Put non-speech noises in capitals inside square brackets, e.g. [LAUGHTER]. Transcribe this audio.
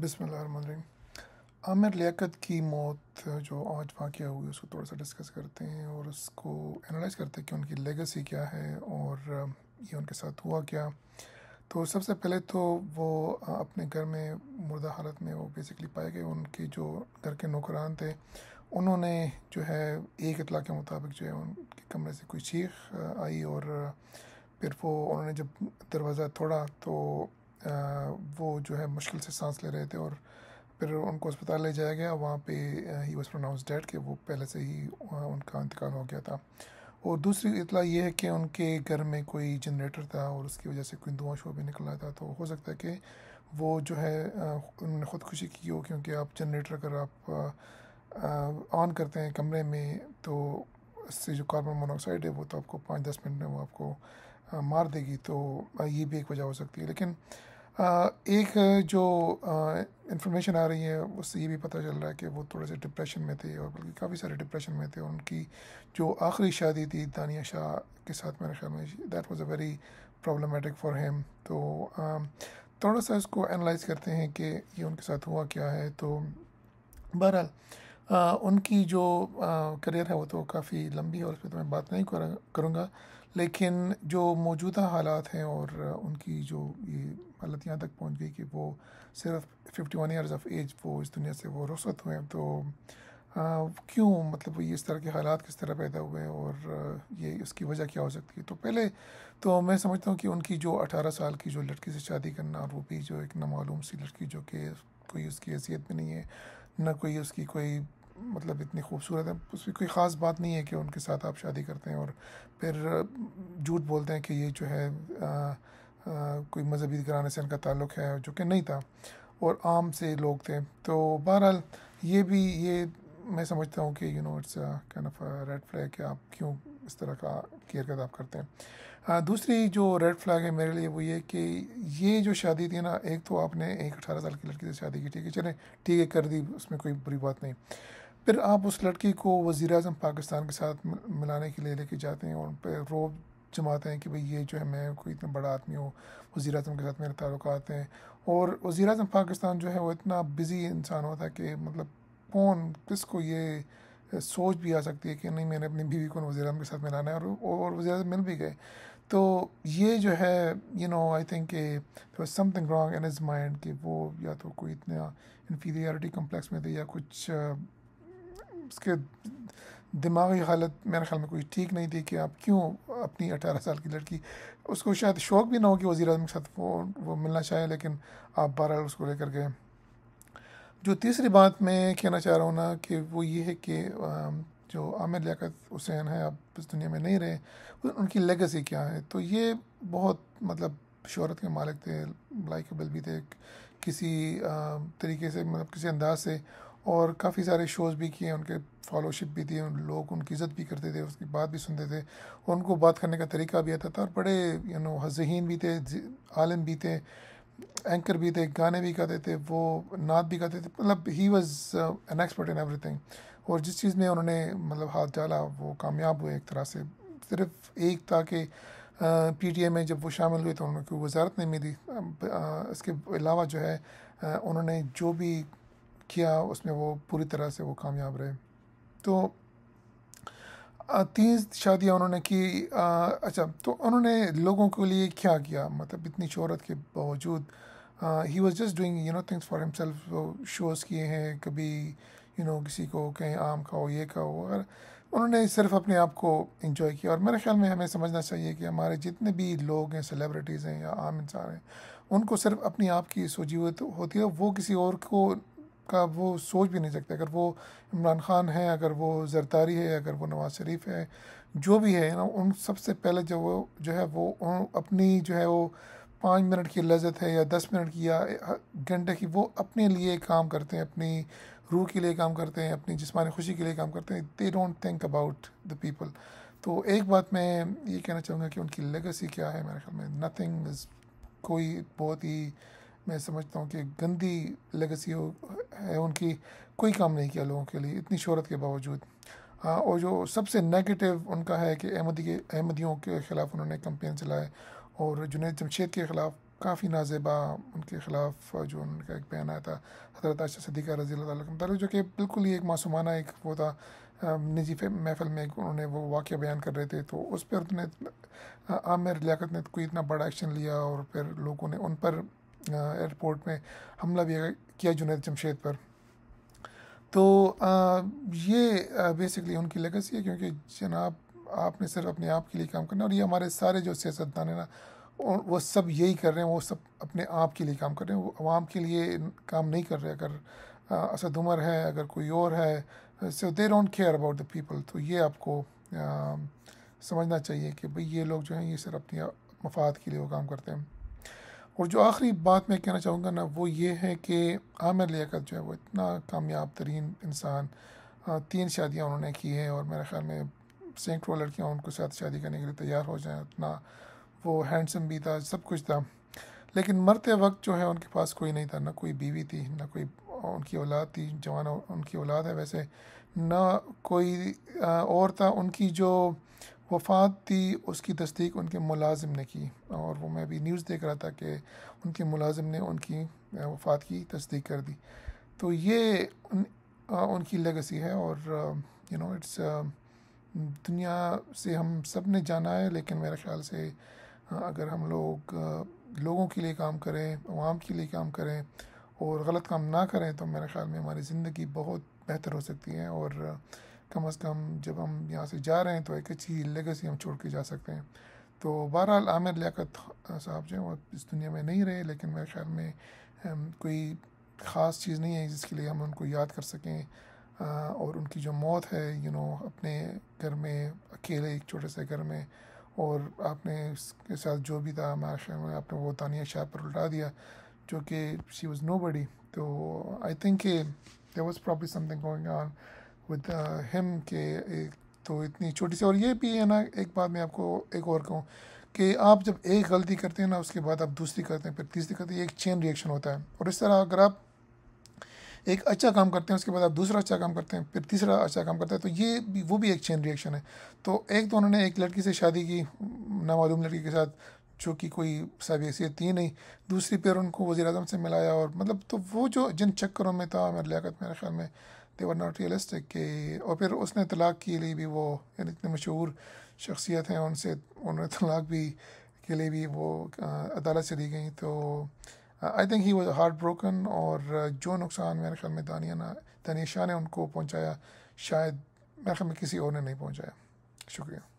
बिसमीम आमिर लियाकत की मौत जो आज वाक़ हुई उसको थोड़ा सा डिस्कस करते हैं और उसको एनालाइज करते हैं कि उनकी लेगेसी क्या है और ये उनके साथ हुआ क्या तो सबसे पहले तो वो अपने घर में मुर्दा हालत में वो बेसिकली पाए गए उनके जो घर के नौकरान थे उन्होंने जो है एक इतला के मुताबिक जो है उनके कमरे से कोई चीख आई और फिर वो उन्होंने जब दरवाज़ा तोड़ा तो वो जो है मुश्किल से सांस ले रहे थे और फिर उनको अस्पताल ले जाया गया वहाँ पे ही वॉज प्रोनाउंस डेड के वो पहले से ही उनका इंतकाल हो गया था और दूसरी इतला ये है कि उनके घर में कोई जनरेटर था और उसकी वजह से कोई धुआं शो भी निकला था तो हो सकता है कि वो जो है उन्होंने खुदकुशी की हो क्योंकि आप जनरेटर अगर आप ऑन करते हैं कमरे में तो इससे जो कार्बन मोनोक्साइड है वो तो आपको पाँच दस मिनट में वो आपको मार देगी तो ये भी एक वजह हो सकती है लेकिन एक जो इन्फॉर्मेशन आ रही है उससे ये भी पता चल रहा है कि वो थोड़े से डिप्रेशन में थे और बल्कि काफ़ी सारे डिप्रेशन में थे और उनकी जो आखिरी शादी थी दानिया शाह के साथ मेरे ख्याल में दैट वाज तो, a very problematic for him तो थोड़ा सा इसको एनालाइज करते हैं कि ये उनके साथ हुआ क्या है तो बहरहाल आ, उनकी जो करियर है वो तो काफ़ी लंबी है और उस पर तो मैं बात नहीं करूँगा लेकिन जो मौजूदा हालात हैं और उनकी जो ये हालत यहाँ तक पहुँच गई कि वो सिर्फ fifty one years of age वो इस दुनिया से वो रुसत हुए तो क्यों मतलब वो ये इस तरह के हालात किस तरह पैदा हुए और ये इसकी वजह क्या हो सकती है तो पहले तो मैं समझता हूँ कि उनकी जो अठारह साल की जो लड़की से शादी करना और वो भी जो एक नामालूम सी लड़की जो कि कोई उसकी हैसियत में नहीं है ना कोई उसकी कोई मतलब इतनी खूबसूरत है उसकी कोई ख़ास बात नहीं है कि उनके साथ आप शादी करते हैं और फिर झूठ बोलते हैं कि ये जो है आ, आ, कोई मजहबी घराने से इनका ताल्लुक़ है जो कि नहीं था और आम से लोग थे तो बहरहाल ये भी ये मैं समझता हूँ कि you know it's kind of red flag कि आप क्यों इस तरह का केयर कदाप करते हैं दूसरी जो रेड फ्लैग है मेरे लिए वो ये कि ये जो शादी थी ना एक तो आपने एक अठारह साल की लड़की से शादी की ठीक है चले ठीक है कर दी उसमें कोई बुरी बात नहीं फिर आप उस लड़की को वज़ी अजम पाकिस्तान के साथ मिलाने के लिए लेके जाते हैं और उन पर रोब जमाते हैं कि भाई ये जो है मैं कोई इतना बड़ा आदमी हूँ वज़ी अजम के साथ मेरे ताल्लुक हैं और वज़ी अजम पाकिस्तान जो है वो इतना बिज़ी इंसान होता है कि मतलब कौन किसको ये सोच भी आ सकती है कि नहीं मैंने अपनी बीवी को वज़ी के साथ मिलाना है और और वज़ी मिल भी गए तो ये जो है you know I think something wrong in his mind कि वो या तो कोई इतना इन्फीरियरिटी कम्प्लेक्स में थे या कुछ uh, उसके दिमागी हालत मेरे ख्याल में कोई ठीक नहीं थी कि आप क्यों अपनी अठारह साल की लड़की उसको शायद शौक़ भी ना हो कि वज़ी के साथ वो वो मिलना चाहे लेकिन आप बारह उसको लेकर गए जो तीसरी बात मैं कहना चाह रहा हूँ ना कि वो ये है कि जो आमिर लियाकत हुसैन है अब इस दुनिया में नहीं रहे उनकी लेगेसी क्या है तो ये बहुत मतलब शहरत के मालिक थे लाइकेबल भी थे किसी तरीके से मतलब किसी अंदाज से और काफ़ी सारे शोज़ भी किए उनके फॉलोशिप भी थी लोग उनकी इज़्ज़त भी करते थे उसकी बात भी सुनते थे और उनको बात करने का तरीका भी आता था और बड़े यू नो हजहीन भी थे आलम भी थे एंकर भी थे गाने भी गाते थे वो नात भी गाते थे मतलब he was an expert in everything और जिस चीज़ में उन्होंने मतलब हाथ डाला वो कामयाब हुए एक तरह से सिर्फ एक था कि पी uh, टी में जब वो शामिल हुए तो उनको वजारत नहीं मिली uh, इसके अलावा जो है uh, उन्होंने जो भी किया उसमें वो पूरी तरह से वो कामयाब रहे तो तीन शादियाँ उन्होंने की अच्छा तो उन्होंने लोगों के लिए क्या किया मतलब इतनी शहरत के बावजूद he was just doing you know things for himself shows किए हैं कभी यू नो किसी को कहीं आम का हो ये का हो और उन्होंने सिर्फ अपने आप को इन्जॉय किया और मेरे ख्याल में हमें समझना चाहिए कि हमारे जितने भी लोग हैं सेलिब्रिटीज़ हैं या आम इंसान हैं उनको सिर्फ अपने आप की सोची होती है वो किसी और को का वो सोच भी नहीं सकते अगर वो इमरान ख़ान है अगर वो जरदारी है अगर वो नवाज़ शरीफ है जो भी है ना उन सबसे पहले जो वो जो है वो अपनी जो है वो पाँच मिनट की लजत है या दस मिनट की या घंटे की वो अपने लिए काम करते हैं अपनी रूह के लिए काम करते हैं अपनी जिसमानी खुशी के लिए काम करते हैं they don't think about the people तो एक बात मैं ये कहना चाहूँगा कि उनकी लेगेसी क्या है मेरे ख्याल में नथिंग इज़ कोई बहुत ही मैं समझता हूँ कि गंदी लेगेसी हो है उनकी कोई काम नहीं किया लोगों के लिए इतनी शहरत के बावजूद हाँ और जो सबसे नेगेटिव उनका है कि अहमदी के अहमदियों के ख़िलाफ़ उन्होंने कंपेन चलाए और जुनेद जमशेद के ख़िलाफ़ काफ़ी नाजेबा उनके ख़िलाफ़ जो उनका एक बयान आया था हजरत आशा सदीक़ा रजी तला जो कि बिल्कुल ही एक मासूमाना एक वो था निजी महफल में उन्होंने वो वाक्य बयान कर रहे थे तो उस पर उन्होंने आमिर लियाकत ने कोई इतना बड़ा एक्शन लिया और फिर लोगों ने उन पर एयरपोर्ट में हमला भी किया जुनेद जमशेद पर तो आ, ये बेसिकली उनकी लेगेसी है क्योंकि जनाब आपने सिर्फ अपने आप के लिए काम करना और ये हमारे सारे जो सियासतदान हैं ना वो सब यही कर रहे हैं वो सब अपने आप के लिए काम कर रहे हैं वो आवाम के लिए काम नहीं कर रहे अगर असद उमर है अगर कोई और है so they don't care about the people तो ये आपको आ, समझना चाहिए कि भाई ये लोग जो हैं ये सिर्फ अपने मफाद के लिए वो काम करते हैं और जो आखिरी बात मैं कहना चाहूँगा ना वो ये है कि आमिर लियाकत जो है वो इतना कामयाब तरीन इंसान तीन शादियाँ उन्होंने की है और मेरे ख्याल में सैकड़ों लड़कियाँ उनके साथ शादी करने के लिए तैयार हो जाएँ उतना वो हैंडसम भी था सब कुछ था लेकिन मरते वक्त जो है उनके पास कोई नहीं था ना कोई बीवी थी ना कोई उनकी औलाद थी जवान उनकी औलाद है वैसे ना कोई और था उनकी जो वफात थी उसकी तस्दीक उनके मुलाजिम ने की और वो मैं अभी न्यूज़ देख रहा था कि उनके मुलाजिम ने उनकी वफात की तस्दीक कर दी तो ये उन, आ, उनकी लेगेसी है और यू नो इट्स दुनिया से हम सब ने जाना है लेकिन मेरे ख्याल से अगर हम लोग लोगों के लिए काम करें आवाम के लिए काम करें और गलत काम ना करें तो मेरे ख्याल में हमारी ज़िंदगी बहुत बेहतर हो सकती है और कम अज़ कम जब हम यहाँ से जा रहे हैं तो एक अच्छी लेगेसी हम छोड़ के जा सकते हैं तो बहरहाल आमिर लियाकत साहब जो हैं वो इस दुनिया में नहीं रहे लेकिन मेरे ख्याल में कोई ख़ास चीज़ नहीं है जिसके लिए हम उनको याद कर सकें और उनकी जो मौत है यू नो अपने घर में अकेले एक छोटे से घर में और आपने उसके साथ जो भी था हमारे शहर में आपने वो तानिया शाह पर उल्टा दिया जो कि शी वॉज़ नो बडी तो I think there was probably something going on with him uh, के एक तो इतनी छोटी सी और ये भी है ना एक बात मैं आपको एक और कहूँ कि आप जब एक गलती करते हैं ना उसके बाद आप दूसरी करते हैं फिर तीसरी करते हैं एक चेन रिएक्शन होता है और इस तरह अगर आप एक अच्छा काम करते हैं उसके बाद आप दूसरा अच्छा काम करते हैं फिर तीसरा अच्छा काम करते हैं तो ये भी वो भी एक चेन रिएक्शन है तो एक तो उन्होंने एक लड़की से शादी की नामालूम लड़की के साथ जो कि कोई साहब हैसियत थी नहीं दूसरी फिर उनको वजी अजम से मिलाया और मतलब तो वो जो जिन चक्करों में था मेरे लियात मेरे ख्याल में दे वर नॉट रियलिस्टिक कि और फिर उसने तलाक के लिए भी वो यानी इतने मशहूर शख्सियत हैं उनसे उन्होंने [LAUGHS] तलाक भी के लिए भी वो अदालत चली गई तो आई थिंक ही वो हार्ट ब्रोकन और जो नुकसान मेरे ख्याल में दानिया ना दानिया शाह ने उनको पहुँचाया शायद मेरे ख्याल में किसी और ने नहीं पहुँचाया शुक्रिया